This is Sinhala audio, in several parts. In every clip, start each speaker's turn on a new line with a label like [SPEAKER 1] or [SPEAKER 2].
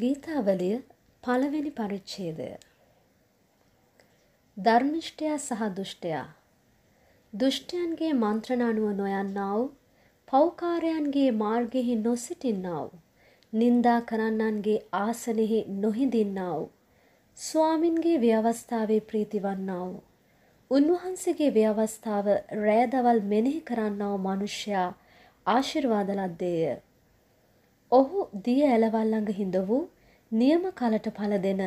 [SPEAKER 1] ගීතාවලිය පළවෙනි පරිච්ඡේදය ධර්මිෂ්ඨයා සහ දුෂ්ටයා දුෂ්ටයන්ගේ මන්ත්‍රණ අනුව නොයන්නා වූ පෞකාරයන්ගේ මාර්ගෙහි නොසිටින්නා වූ නින්දා කරන්නන්ගේ ආසනෙහි නොහිඳින්නා වූ ස්වාමින්ගේ ව්‍යවස්ථාවේ ප්‍රීතිවන්නා වූ උන්වහන්සේගේ ව්‍යවස්ථාව රෑදවල් මෙනෙහි කරන්නා වූ මිනිසයා ආශිර්වාද ලද්දේය ඔහු දිය ඇලවල් ළඟ හිඳ වූ නියම කලට පළ දෙන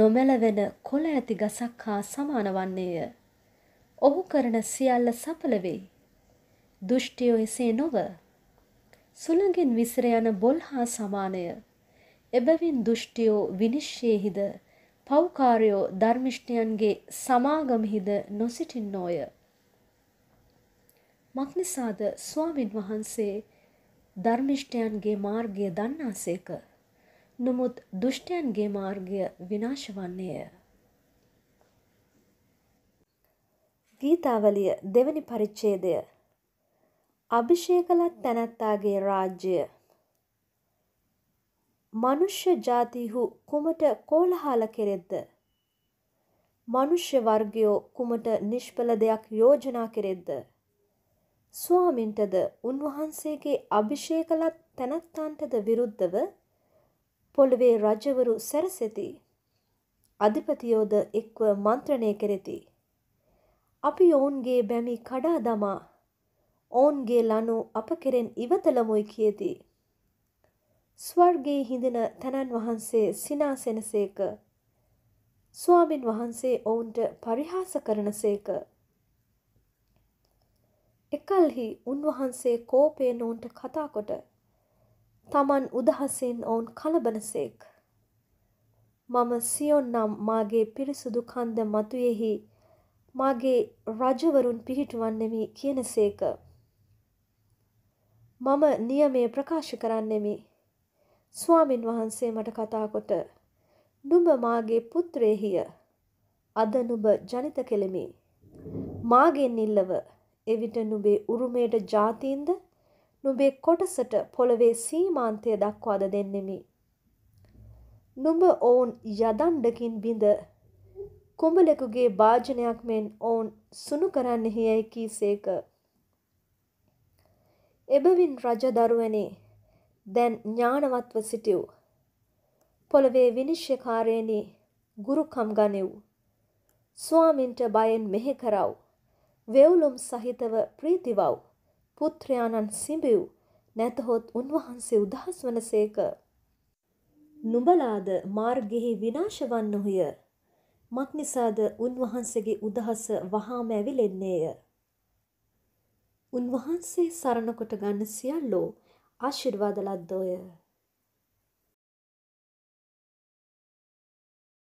[SPEAKER 1] නොමැලවෙන කොළ ඇති ගසක් හා සමාන වන්නේය. ඔහු කරන සියල්ල සඵල වෙයි. දුෂ්ටියෝ එසේ නොව. සුළඟින් විසිර යන බොල් හා සමානය. එබැවින් දුෂ්ටියෝ විනිශ්චයෙහිද පෞකාරයෝ ධර්මිෂ්ඨයන්ගේ සමාගමහිද නොසිටින්නෝය. මක්නිසාද ස්වාමින් වහන්සේ ධර්මිෂ්ඨයන්ගේ මාර්ගය දන්නාසේක. නමුත් දුෂ්ටයන්ගේ මාර්ගය විනාශ වන්නේය. ගීතාවලිය දෙවනි පරිච්ඡේදය අභිෂේකලත් තැනැත්තාගේ රාජ්‍යය මනුෂ්‍ය ජාතිහු කුමට කෝලහාල කෙරෙද්ද මනුෂ්‍ය වර්ගයෝ කුමට නිෂ්පල දෙයක් යෝජනා කෙරෙද්ද ස්වාමින්ටද උන්වහන්සේගේ අභිෂේකලත් තැනැත්තන්ටද විරුද්ධව පොළවේ රජවරු සැරසෙති. අධිපතියෝද එක්ව මන්ත්‍රණය කෙරෙති. අපි ඔවුන්ගේ බැමි කඩා දමා ඔවුන්ගේ ලනු අප කෙරෙන් ඉවතලමුයි කියති. ස්වර්ගේ හිඳන තැනන් වහන්සේ සිනාසෙනසේක. ස්වාමින් වහන්සේ ඔවුන්ට පරිහාස කරනසේක. එකල්හි උන්වහන්සේ කෝපය නොවන්ට කතාකොට තමන් උදහසෙන් ඔවුන් කලබනසෙක්. මම සියොන් නම් මාගේ පිරිසුදු කන්ද මතුයෙහි මාගේ රජවරුන් පිහිටුවන්නෙමි කියනසේක. මම නියමේ ප්‍රකාශ කරන්නෙමි. ස්වාමින් වහන්සේ මට කතාකොට නුඹ මාගේ පුත්‍රයහිය අද නුබ ජනිත කෙළෙමි. මාගෙන් ඉල්ලව එවිට නුබේ උරුමයට ජාතීන්ද නුබේ කොටසට පොළවේ සීමාන්තය දක්වාද දෙන්නෙමි. නුඹ ඔවුන් යදන්ඩකින් බිඳ කුඹලෙකුගේ භාජනයක් මෙන් ඔවුන් සුනු කරන්න හියැයි කීසේක. එබවින් රජදරුවනේ දැන් ඥානවත්ව සිටිව්. පොළවේ විනිශ්්‍යකාරයනි ගුරුකම් ගනෙව්. ස්වාමින්ට බයෙන් මෙහෙ කරව්. වෙව්ලොම් සහිතව ප්‍රීතිවව් පුත්‍රයාණන් සිඹිව් නැතහොත් උන්වහන්සේ උදහස් වනසේක. නුඹලාද මාර්ගෙහි විනාශ වන්නොහුය. මක්නිසාද උන්වහන්සේගේ උදහස වහාම ඇවිලෙන්නේය. උන්වහන්සේ සරණකොට ගන්න සියල්ලෝ ආශිර්වාද ලද්දෝය.